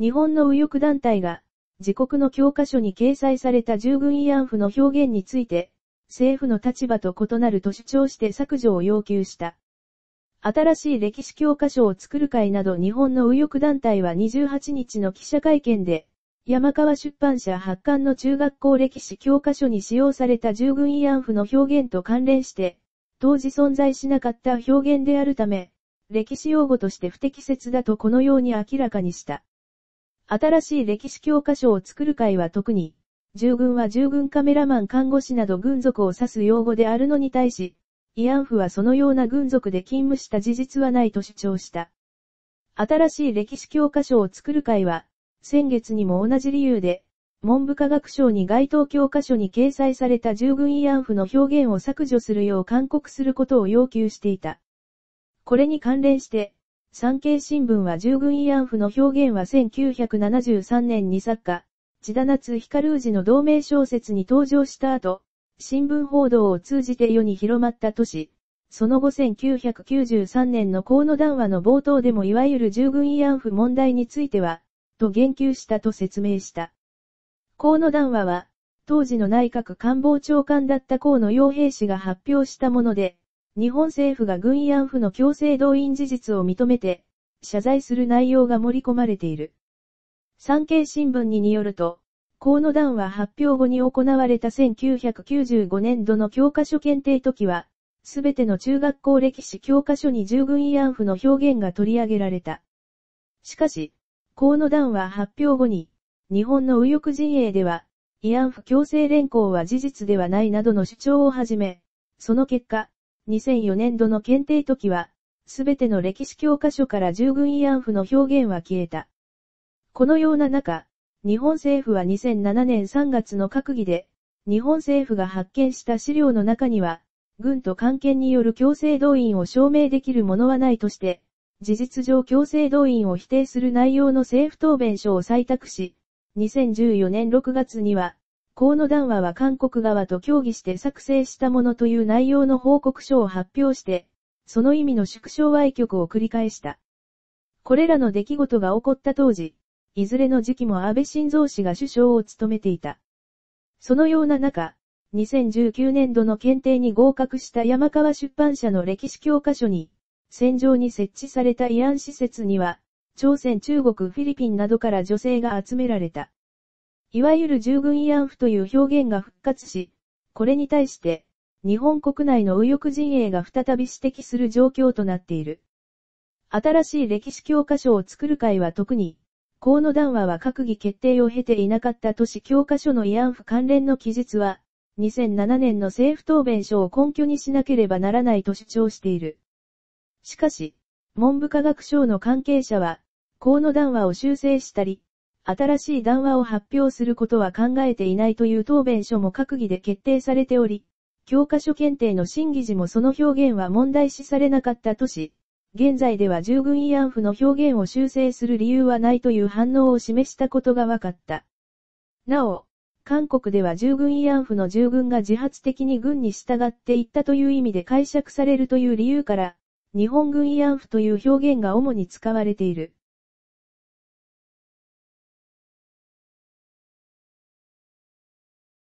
日本の右翼団体が、自国の教科書に掲載された従軍慰安婦の表現について、政府の立場と異なると主張して削除を要求した。新しい歴史教科書を作る会など日本の右翼団体は28日の記者会見で、山川出版社発刊の中学校歴史教科書に使用された従軍慰安婦の表現と関連して、当時存在しなかった表現であるため、歴史用語として不適切だとこのように明らかにした。新しい歴史教科書を作る会は特に、従軍は従軍カメラマン看護師など軍属を指す用語であるのに対し、慰安婦はそのような軍属で勤務した事実はないと主張した。新しい歴史教科書を作る会は、先月にも同じ理由で、文部科学省に該当教科書に掲載された従軍慰安婦の表現を削除するよう勧告することを要求していた。これに関連して、産経新聞は従軍慰安婦の表現は1973年に作家、千田夏光氏の同名小説に登場した後、新聞報道を通じて世に広まった都市、その後1993年の河野談話の冒頭でもいわゆる従軍慰安婦問題については、と言及したと説明した。河野談話は、当時の内閣官房長官だった河野洋平氏が発表したもので、日本政府が軍慰安婦の強制動員事実を認めて、謝罪する内容が盛り込まれている。産経新聞にによると、河野団は発表後に行われた1995年度の教科書検定時は、すべての中学校歴史教科書に従軍慰安婦の表現が取り上げられた。しかし、河野団は発表後に、日本の右翼陣営では、慰安婦強制連行は事実ではないなどの主張をはじめ、その結果、2004年度の検定時は、すべての歴史教科書から従軍慰安婦の表現は消えた。このような中、日本政府は2007年3月の閣議で、日本政府が発見した資料の中には、軍と官係による強制動員を証明できるものはないとして、事実上強制動員を否定する内容の政府答弁書を採択し、2014年6月には、河野談話は韓国側と協議して作成したものという内容の報告書を発表して、その意味の縮小歪曲を繰り返した。これらの出来事が起こった当時、いずれの時期も安倍晋三氏が首相を務めていた。そのような中、2019年度の検定に合格した山川出版社の歴史教科書に、戦場に設置された慰安施設には、朝鮮中国フィリピンなどから女性が集められた。いわゆる従軍慰安婦という表現が復活し、これに対して、日本国内の右翼陣営が再び指摘する状況となっている。新しい歴史教科書を作る会は特に、河野談話は閣議決定を経ていなかった都市教科書の慰安婦関連の記述は、2007年の政府答弁書を根拠にしなければならないと主張している。しかし、文部科学省の関係者は、河野談話を修正したり、新しい談話を発表することは考えていないという答弁書も閣議で決定されており、教科書検定の審議時もその表現は問題視されなかったとし、現在では従軍慰安婦の表現を修正する理由はないという反応を示したことが分かった。なお、韓国では従軍慰安婦の従軍が自発的に軍に従っていったという意味で解釈されるという理由から、日本軍慰安婦という表現が主に使われている。